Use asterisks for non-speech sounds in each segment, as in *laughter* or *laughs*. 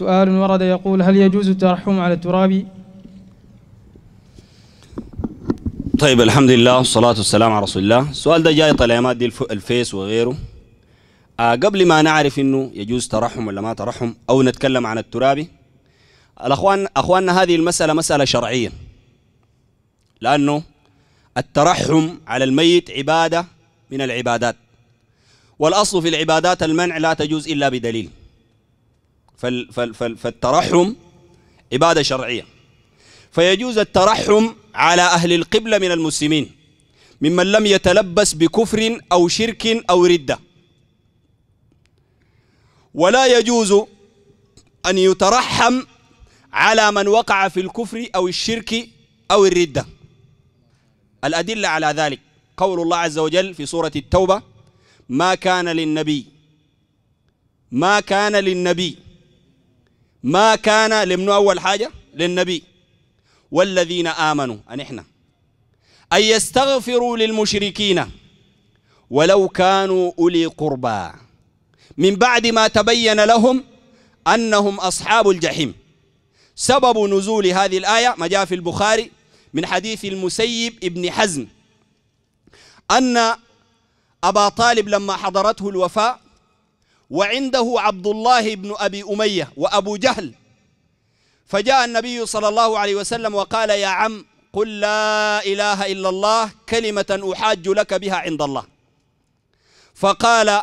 سؤال ورد يقول هل يجوز الترحم على التراب طيب الحمد لله والصلاة والسلام على رسول الله السؤال ده جاي طلع دي الفيس وغيره آه قبل ما نعرف انه يجوز ترحم ولا ما ترحم او نتكلم عن الترابي الاخوان اخواننا هذه المسألة مسألة شرعية لانه الترحم على الميت عبادة من العبادات والاصل في العبادات المنع لا تجوز الا بدليل فالترحم عبادة شرعية فيجوز الترحم على أهل القبلة من المسلمين ممن لم يتلبس بكفر أو شرك أو ردة ولا يجوز أن يترحم على من وقع في الكفر أو الشرك أو الردة الأدلة على ذلك قول الله عز وجل في سورة التوبة ما كان للنبي ما كان للنبي ما كان لمنو أول حاجة للنبي والذين آمنوا أن إحنا أن يستغفروا للمشركين ولو كانوا أولي قربى من بعد ما تبين لهم أنهم أصحاب الجحيم سبب نزول هذه الآية ما جاء في البخاري من حديث المسيب ابن حزم أن أبا طالب لما حضرته الوفاة وعنده عبد الله بن أبي أمية وأبو جهل فجاء النبي صلى الله عليه وسلم وقال يا عم قل لا إله إلا الله كلمة أحاج لك بها عند الله فقال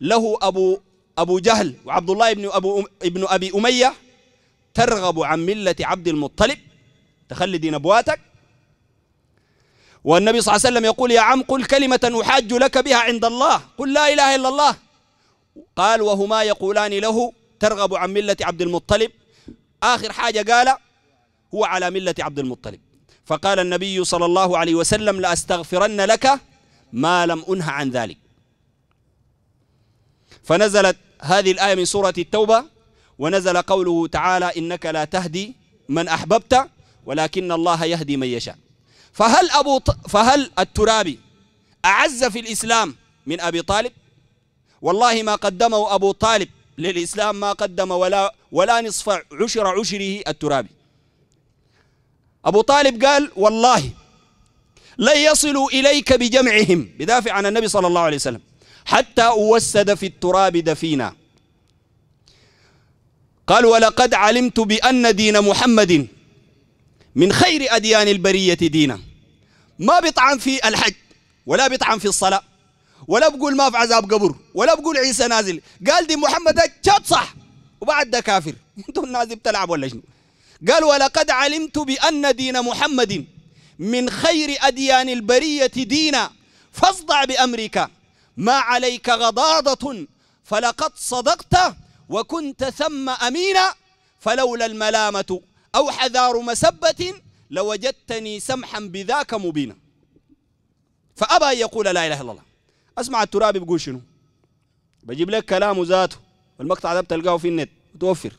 له أبو أبو جهل وعبد الله بن أبو ابن أبي أمية ترغب عن ملة عبد المطلب تخلي دين أبواتك والنبي صلى الله عليه وسلم يقول يا عم قل كلمة أحاج لك بها عند الله قل لا إله إلا الله قال وهما يقولان له ترغب عن ملة عبد المطلب آخر حاجة قال هو على ملة عبد المطلب فقال النبي صلى الله عليه وسلم لأستغفرن لك ما لم أنه عن ذلك فنزلت هذه الآية من سورة التوبة ونزل قوله تعالى إنك لا تهدي من أحببت ولكن الله يهدي من يشاء فهل أبو ط... فهل الترابي أعز في الإسلام من أبي طالب والله ما قدمه أبو طالب للإسلام ما قدم ولا, ولا نصف عشر عشره الترابي أبو طالب قال والله لن يصلوا إليك بجمعهم بدافع عن النبي صلى الله عليه وسلم حتى أوسد في التراب دفينا قال ولقد علمت بأن دين محمد من خير أديان البرية دينا ما بيطعن في الحج ولا بيطعن في الصلاة ولا بقول ما في عذاب قبر ولا بقول عيسى نازل قال دي محمد ده صح وبعد ده كافر *laughs* انتوا الناس بتلعب ولا شنو قال ولقد علمت بأن دين محمد من خير أديان البرية دينا فاصدع بأمرك ما عليك غضاضة فلقد صدقت وكنت ثم أمينا فلولا الملامة أو حذار مسبة لوجدتني سمحا بذاك مبينا فأبى يقول لا إله إلا الله اسمع الترابي بيقول شنو بجيب لك كلامه ذاته والمقطع ده بتلقاه في النت متوفر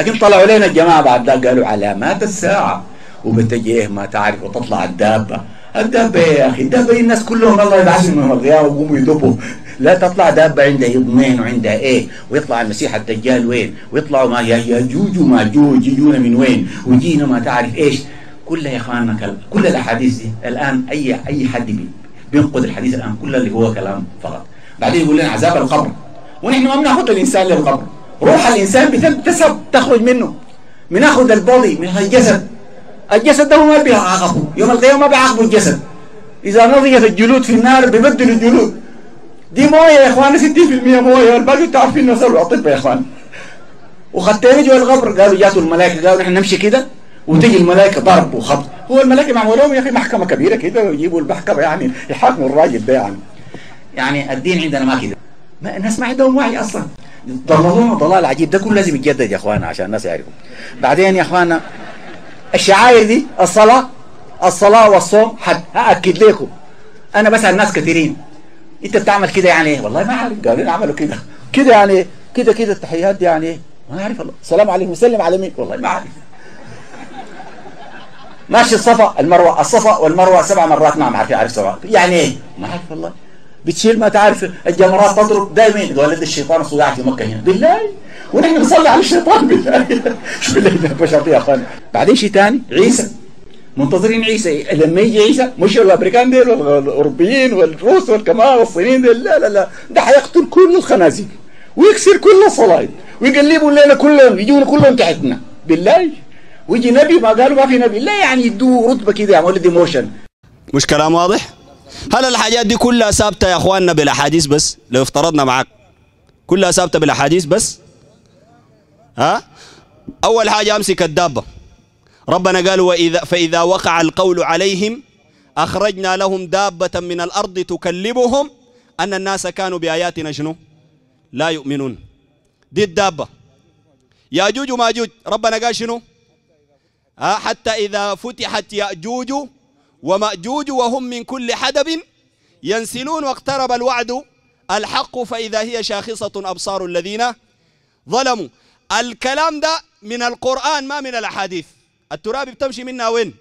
لكن طلعوا لنا الجماعه بعد ده قالوا علامات الساعه وبتجيه ما تعرف وتطلع الدابه الدابه يا اخي الدابه الناس كلهم الله يبعثهم يوم الغياب ويقوموا يدبوا لا تطلع دابه عندها يضمين وعندها ايه ويطلع المسيح الدجال وين ويطلعوا ما يا وما جوج يجونا من وين وجينا ما تعرف ايش كل يا اخواننا كل الاحاديث دي الان اي اي حد بينقض الحديث الان كله اللي هو كلام فقط بعدين يقول لنا عذاب القبر ونحن ما بناخذ الانسان للقبر روح الانسان بتسب تخرج منه بناخذ البولي من الجسد الجسد ده ما بيعاقبه يوم القيامه ما بيعاقبه الجسد اذا نضجت الجلود في النار ببدل الجلود دي مويه يا اخوان 60% مويه الباقي تعرفين انه صار اطباء يا اخوان وخدت جوا القبر قالوا جاتوا الملائكه قالوا نحن نمشي كده وتيجي الملائكه ضرب وخط هو الملائكه معمول لهم يا اخي محكمه كبيره كده ويجيبوا المحكمه يعني يحاكموا الراجل ده يعني يعني الدين عندنا ما كده ما الناس ما عندهم وعي اصلا ضللونا ضلال عجيب ده كله لازم يتجدد يا اخوانا عشان الناس يعرفوا بعدين يا اخوانا الشعائر دي الصلاه الصلاه والصوم حد هاكد لكم انا بسال ناس كثيرين انت بتعمل كده يعني ايه والله ما اعرف قالوا عملوا كده كده يعني كده كده التحيات دي يعني ايه ما اعرف الله السلام عليكم وسلم على مين والله ما اعرف ماشي الصفا المروه الصفا والمروه سبع مرات ما نعم، عارف يعرف سبع يعني ايه ما عارف والله بتشيل ما تعرف الجمرات تضرب دائما يقول لك الشيطان صداع في مكه هنا بالله ونحن بنصلي على الشيطان بالله *laughs* شو بالله بشر يا اخوان بعدين شيء ثاني عيسى منتظرين عيسى لما يجي عيسى مش الامريكان ديل والاوروبيين والروس والكمان والصينيين ديل لا لا لا ده حيقتل كل الخنازير ويكسر كل الصلايد ويقلبوا الليله كلهم يجونا كلهم تحتنا بالله ويجي نبي ما قالوا ما في نبي لا يعني يدوه رتبه كده يعملوا دي موشن مش كلام واضح؟ هل الحاجات دي كلها ثابته يا اخواننا بالاحاديث بس لو افترضنا معاك كلها ثابته بالاحاديث بس ها؟ اول حاجه امسك الدابه ربنا قال واذا فاذا وقع القول عليهم اخرجنا لهم دابه من الارض تكلمهم ان الناس كانوا باياتنا شنو؟ لا يؤمنون دي الدابه ياجوج وماجوج ربنا قال شنو؟ حتى إذا فتحت يأجوج ومأجوج وهم من كل حدب ينسلون واقترب الوعد الحق فإذا هي شاخصة أبصار الذين ظلموا الكلام ده من القرآن ما من الأحاديث التراب بتمشي منها وين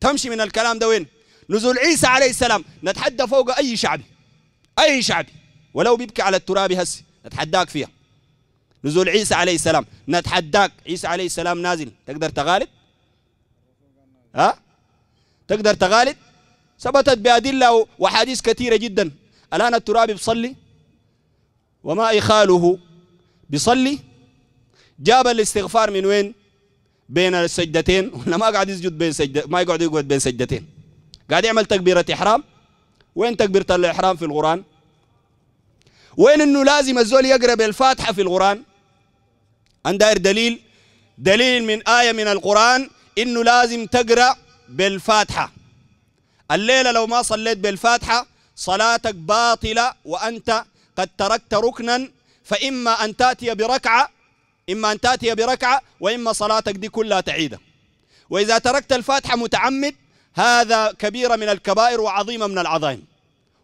تمشي من الكلام ده وين نزول عيسى عليه السلام نتحدى فوق أي شعبي أي شعبي ولو بيبكي على التراب هسي نتحداك فيها نزول عيسى عليه السلام نتحداك عيسى عليه السلام نازل تقدر تغالب ها أه؟ تقدر تغالب ثبتت بأدلة وحديث كثيرة جدا الآن التراب بصلي وما إخاله بصلي جاب الاستغفار من وين بين السجدتين *laughs* ولا ما قاعد يسجد بين سجدة ما يقعد يقعد بين سجدتين قاعد يعمل تكبيرة إحرام وين تكبيرة الإحرام في القرآن وين انه لازم الزول يقرا بالفاتحه في القران أنا داير دليل دليل من آية من القرآن إنه لازم تقرأ بالفاتحة الليلة لو ما صليت بالفاتحة صلاتك باطلة وأنت قد تركت ركنا فإما أن تأتي بركعة إما أن تأتي بركعة وإما صلاتك دي كلها تعيدة وإذا تركت الفاتحة متعمد هذا كبيرة من الكبائر وعظيمة من العظائم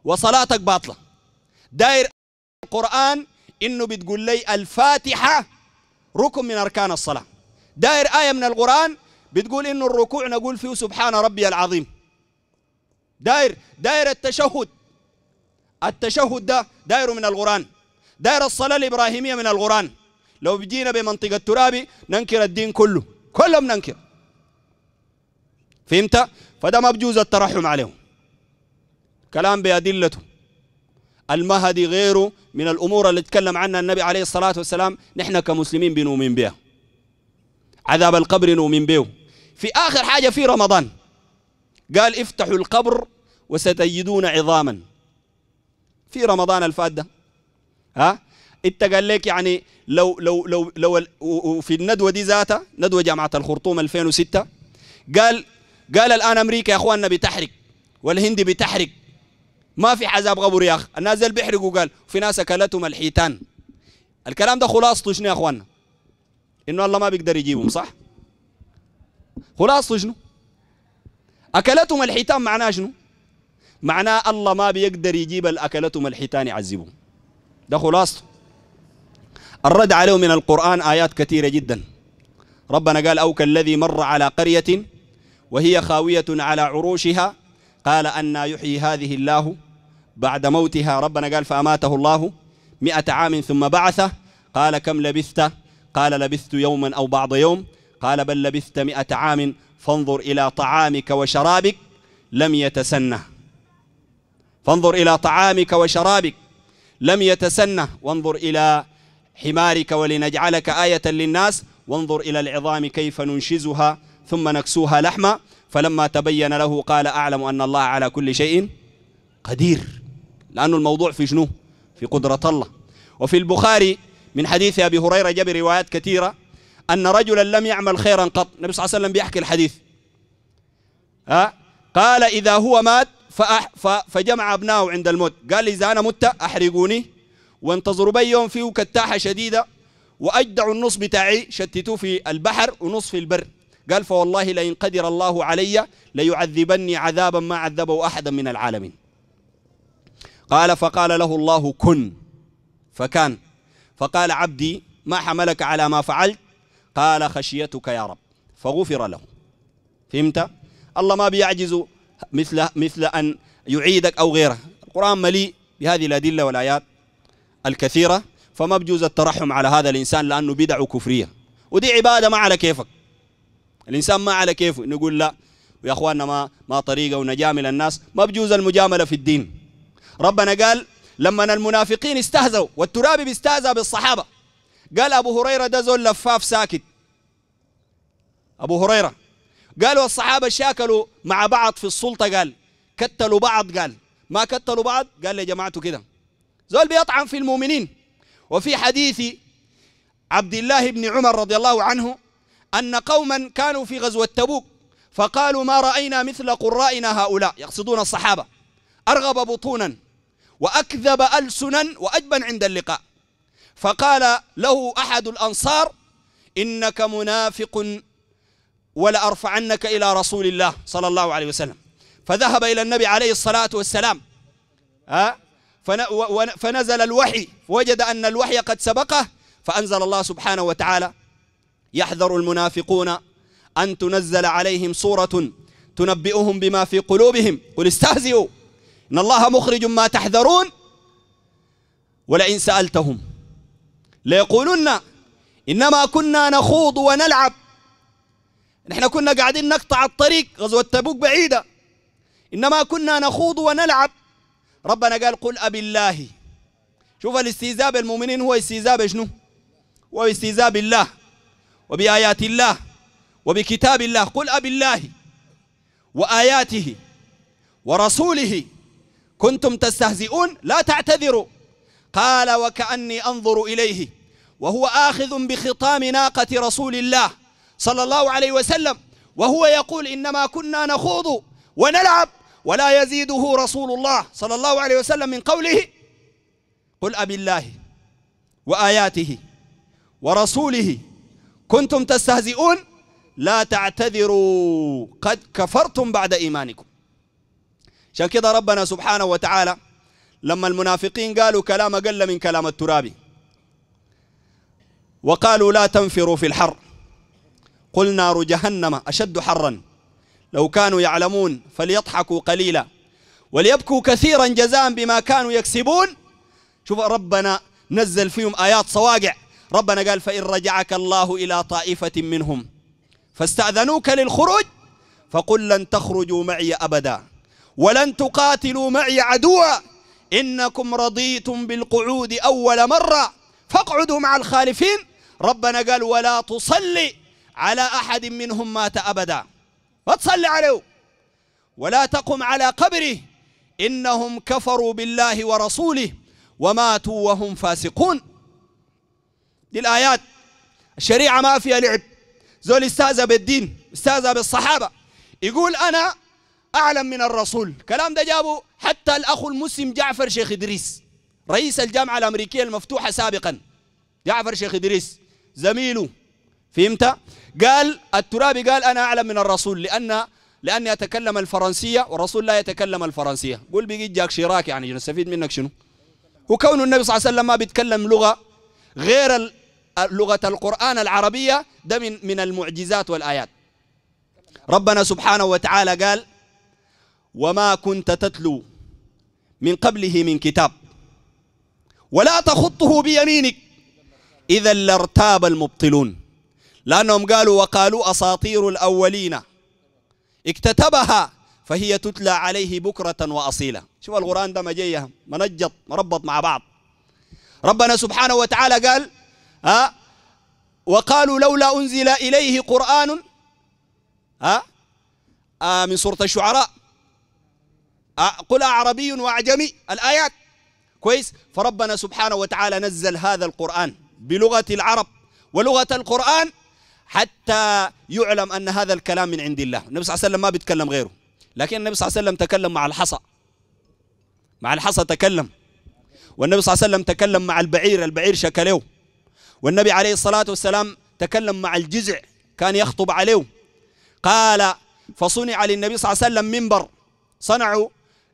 وصلاتك باطلة داير القرآن إنه بتقول لي الفاتحة ركن من أركان الصلاة داير آية من القرآن بتقول إنه الركوع نقول فيه سبحان ربي العظيم داير داير التشهد التشهد ده دايره من القرآن داير الصلاة الإبراهيمية من القرآن لو بدينا بمنطقة ترابي ننكر الدين كله كلهم ننكر فهمت؟ فده ما بجوز الترحم عليهم كلام بأدلته المهدي غيره من الأمور اللي تكلم عنها النبي عليه الصلاة والسلام نحن كمسلمين بنؤمن بها عذاب القبر نؤمن به في آخر حاجة في رمضان قال افتحوا القبر وستجدون عظاما في رمضان الفات ده ها انت قال لك يعني لو لو لو لو وفي الندوه دي ذاتها ندوه جامعه الخرطوم 2006 قال قال الان امريكا يا اخواننا بتحرق والهند بتحرق ما في عذاب قبر يا اخ الناس اللي بيحرقوا قال في ناس اكلتهم الحيتان الكلام ده خلاصته شنو يا اخوانا انه الله ما بيقدر يجيبهم صح خلاصته شنو اكلتهم الحيتان معناه شنو معناه الله ما بيقدر يجيب الاكلتهم الحيتان يعذبهم ده خلاصته الرد عليه من القران ايات كثيره جدا ربنا قال او كالذي مر على قريه وهي خاويه على عروشها قال انا يحيي هذه الله بعد موتها ربنا قال فأماته الله مئة عام ثم بعثه قال كم لبثت قال لبثت يوما أو بعض يوم قال بل لبثت مئة عام فانظر إلى طعامك وشرابك لم يتسنه فانظر إلى طعامك وشرابك لم يتسنه وانظر إلى حمارك ولنجعلك آية للناس وانظر إلى العظام كيف ننشزها ثم نكسوها لحما فلما تبين له قال أعلم أن الله على كل شيء قدير لأنه الموضوع في شنو في قدرة الله وفي البخاري من حديث أبي هريرة جاب روايات كثيرة أن رجلا لم يعمل خيرا قط النبي صلى الله عليه وسلم بيحكي الحديث أه؟ قال إذا هو مات فأح فجمع أبنائه عند الموت قال إذا أنا مت أحرقوني وانتظروا بي يوم فيه كتاحة شديدة وأجدعوا النص بتاعي شتتوه في البحر ونص في البر قال فوالله لئن قدر الله علي ليعذبني عذابا ما عذبه أحدا من العالمين قال فقال له الله كن فكان فقال عبدي ما حملك على ما فعلت قال خشيتك يا رب فغفر له فهمت الله ما بيعجز مثل مثل ان يعيدك او غيره القران مليء بهذه الادله والايات الكثيره فما بجوز الترحم على هذا الانسان لانه بدعه كفريه ودي عباده ما على كيفك الانسان ما على كيفه نقول لا ويا اخواننا ما ما طريقه ونجامل الناس ما بجوز المجامله في الدين ربنا قال لما المنافقين استهزوا والترابي بيستهزأ بالصحابة قال أبو هريرة ده زول لفاف ساكت أبو هريرة قالوا الصحابة شاكلوا مع بعض في السلطة قال كتلوا بعض قال ما كتلوا بعض قال يا جماعته كده زول بيطعن في المؤمنين وفي حديث عبد الله بن عمر رضي الله عنه أن قوما كانوا في غزوة تبوك فقالوا ما رأينا مثل قرائنا هؤلاء يقصدون الصحابة أرغب بطونا وأكذب ألسنا وأجبا عند اللقاء فقال له أحد الأنصار إنك منافق ولأرفعنك إلى رسول الله صلى الله عليه وسلم فذهب إلى النبي عليه الصلاة والسلام ها فنزل الوحي وجد أن الوحي قد سبقه فأنزل الله سبحانه وتعالى يحذر المنافقون أن تنزل عليهم صورة تنبئهم بما في قلوبهم قل استهزئوا إن الله مخرج ما تحذرون ولئن سألتهم ليقولن إنما كنا نخوض ونلعب نحن كنا قاعدين نقطع الطريق غزوة تبوك بعيدة إنما كنا نخوض ونلعب ربنا قال قل أبي الله شوف الاستهزاء بالمؤمنين هو استهزاء بشنو هو استهزاء بالله وبآيات الله وبكتاب الله قل أبي الله وآياته ورسوله كنتم تستهزئون لا تعتذروا قال وكأني أنظر إليه وهو آخذ بخطام ناقة رسول الله صلى الله عليه وسلم وهو يقول إنما كنا نخوض ونلعب ولا يزيده رسول الله صلى الله عليه وسلم من قوله قل أبي الله وآياته ورسوله كنتم تستهزئون لا تعتذروا قد كفرتم بعد إيمانكم عشان كده ربنا سبحانه وتعالى لما المنافقين قالوا كلام أقل من كلام التراب وقالوا لا تنفروا في الحر قل نار جهنم أشد حرا لو كانوا يعلمون فليضحكوا قليلا وليبكوا كثيرا جزاء بما كانوا يكسبون شوف ربنا نزل فيهم آيات صواقع ربنا قال فإن رجعك الله إلى طائفة منهم فاستأذنوك للخروج فقل لن تخرجوا معي أبدا ولن تقاتلوا معي عدوا إنكم رضيتم بالقعود أول مرة فاقعدوا مع الخالفين ربنا قال ولا تصلي على أحد منهم مات أبدا ما تصلي عليه ولا تقم على قبره إنهم كفروا بالله ورسوله وماتوا وهم فاسقون للآيات الآيات الشريعة ما فيها لعب زول استاذة بالدين استاذة بالصحابة يقول أنا أعلم من الرسول كلام ده جابه حتى الأخ المسلم جعفر شيخ إدريس رئيس الجامعة الأمريكية المفتوحة سابقا جعفر شيخ إدريس زميله فهمت؟ قال الترابي قال أنا أعلم من الرسول لأن لأني أتكلم الفرنسية والرسول لا يتكلم الفرنسية قل بيجي جاك شراك يعني نستفيد منك شنو؟ وكون النبي صلى الله عليه وسلم ما بيتكلم لغة غير لغة القرآن العربية ده من من المعجزات والآيات ربنا سبحانه وتعالى قال وما كنت تتلو من قبله من كتاب ولا تخطه بيمينك إذا لارتاب المبطلون لأنهم قالوا وقالوا أساطير الأولين اكتتبها فهي تتلى عليه بكرة وأصيلا شوف القرآن ده مجيه منجط مربط مع بعض ربنا سبحانه وتعالى قال ها أه وقالوا لولا أنزل إليه قرآن ها أه أه من سورة الشعراء قل أعربي وأعجمي الآيات كويس فربنا سبحانه وتعالى نزل هذا القرآن بلغة العرب ولغة القرآن حتى يعلم أن هذا الكلام من عند الله النبي صلى الله عليه وسلم ما بيتكلم غيره لكن النبي صلى الله عليه وسلم تكلم مع الحصى مع الحصى تكلم والنبي صلى الله عليه وسلم تكلم مع البعير البعير شكله والنبي عليه الصلاة والسلام تكلم مع الجزع كان يخطب عليه قال فصنع للنبي صلى الله عليه وسلم منبر صنعوا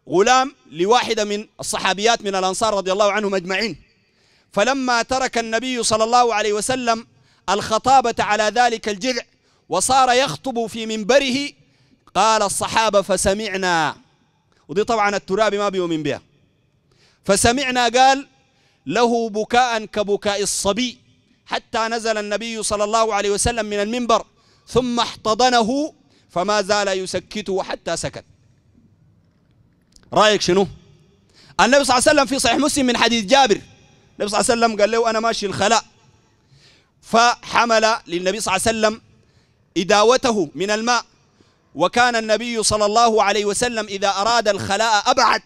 غلام لواحدة من الصحابيات من الأنصار رضي الله عنهم أجمعين فلما ترك النبي صلى الله عليه وسلم الخطابة على ذلك الجذع وصار يخطب في منبره قال الصحابة فسمعنا ودي طبعا الترابي ما بيؤمن بها فسمعنا قال له بكاء كبكاء الصبي حتى نزل النبي صلى الله عليه وسلم من المنبر ثم احتضنه فما زال يسكته حتى سكت رايك شنو النبي صلى الله عليه وسلم في صحيح مسلم من حديث جابر النبي صلى الله عليه وسلم قال له انا ماشي الخلاء فحمل للنبي صلى الله عليه وسلم اداوته من الماء وكان النبي صلى الله عليه وسلم اذا اراد الخلاء ابعد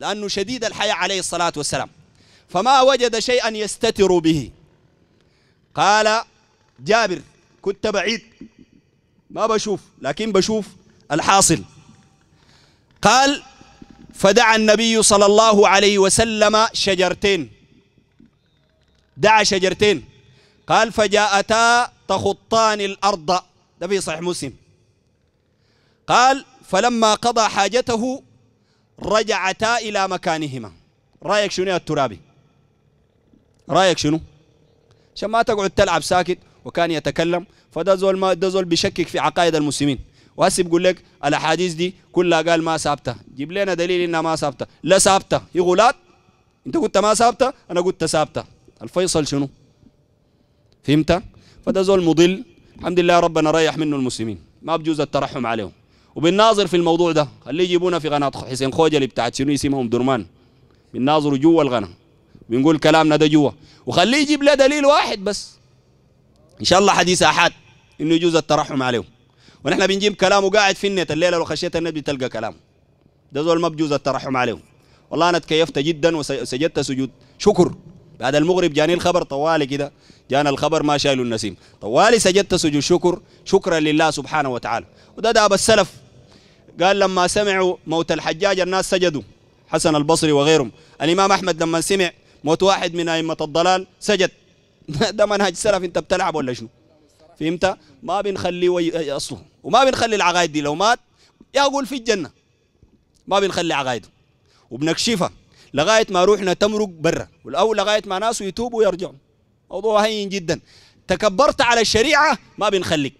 لانه شديد الحياء عليه الصلاه والسلام فما وجد شيئا يستتر به قال جابر كنت بعيد ما بشوف لكن بشوف الحاصل قال فدعا النبي صلى الله عليه وسلم شجرتين دعا شجرتين قال فجاءتا تخطان الأرض ده في صحيح مسلم قال فلما قضى حاجته رجعتا إلى مكانهما رأيك شنو يا الترابي رأيك شنو عشان ما تقعد تلعب ساكت وكان يتكلم فده زول ما ده زول بيشكك في عقائد المسلمين وهسه بقول لك الاحاديث دي كلها قال ما ثابته جيب لنا دليل انها ما ثابته لا ثابته هي غلات انت قلت ما ثابته انا قلت ثابته الفيصل شنو فهمت فده زول مضل الحمد لله ربنا ريح منه المسلمين ما بجوز الترحم عليهم وبالناظر في الموضوع ده خليه يجيبونا في قناه حسين خوجه اللي بتاعت شنو اسمهم درمان بنناظروا جوا القناه بنقول كلامنا ده جوا وخليه يجيب له دليل واحد بس ان شاء الله حديث احد انه يجوز الترحم عليهم ونحن بنجيب كلامه قاعد في النت الليله لو خشيت النت بتلقى كلام ده زول ما بجوز الترحم عليهم والله انا تكيفت جدا وسجدت سجود شكر بعد المغرب جاني الخبر طوالي كده جانا الخبر ما شايل النسيم طوالي سجدت سجود شكر شكرا لله سبحانه وتعالى وده داب السلف قال لما سمعوا موت الحجاج الناس سجدوا حسن البصري وغيرهم الامام احمد لما سمع موت واحد من ائمه الضلال سجد *laughs* ده منهج سلف انت بتلعب ولا شنو فهمت ما وي... اصله وما بنخلي العقائد دي لو مات يقول في الجنه ما بنخلي عقائده وبنكشفها لغايه ما روحنا تمرق برا او لغايه ما ناس يتوبوا ويرجعوا موضوع هين جدا تكبرت على الشريعه ما بنخليك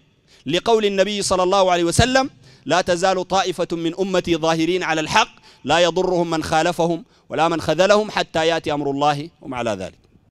لقول النبي صلى الله عليه وسلم لا تزال طائفه من امتي ظاهرين على الحق لا يضرهم من خالفهم ولا من خذلهم حتى ياتي امر الله ومع على ذلك